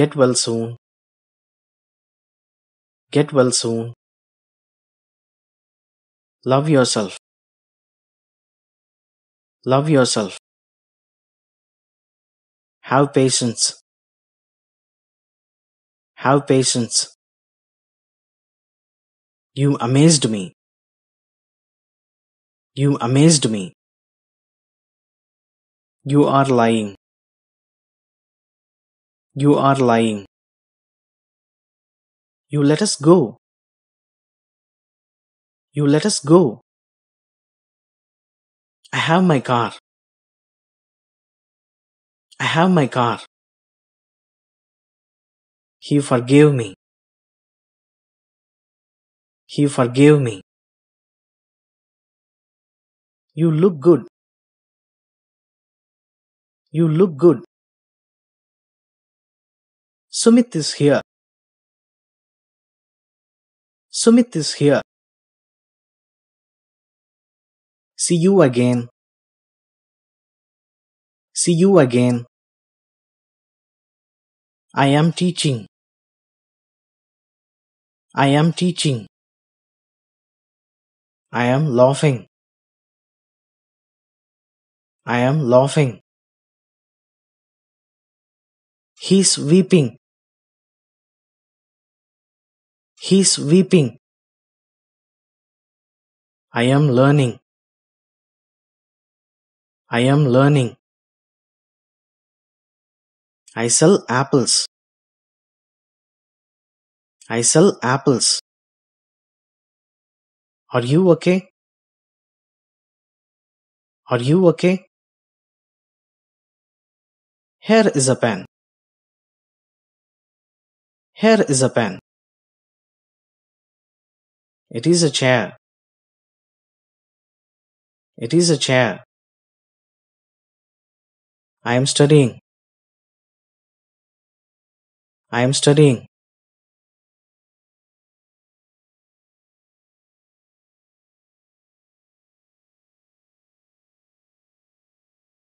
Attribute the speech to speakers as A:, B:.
A: Get well soon! Get well soon! Love yourself! Love yourself! Have patience! Have patience! You amazed me! You amazed me! You are lying. You are lying. You let us go. You let us go. I have my car. I have my car. He forgave me. He forgave me. You look good. You look good. Sumit is here. Sumit is here. See you again. See you again. I am teaching. I am teaching. I am laughing. I am laughing. He's weeping. He is weeping. I am learning. I am learning. I sell apples. I sell apples. Are you okay? Are you okay? Here is a pen. Here is a pen. It is a chair. It is a chair. I am studying. I am studying.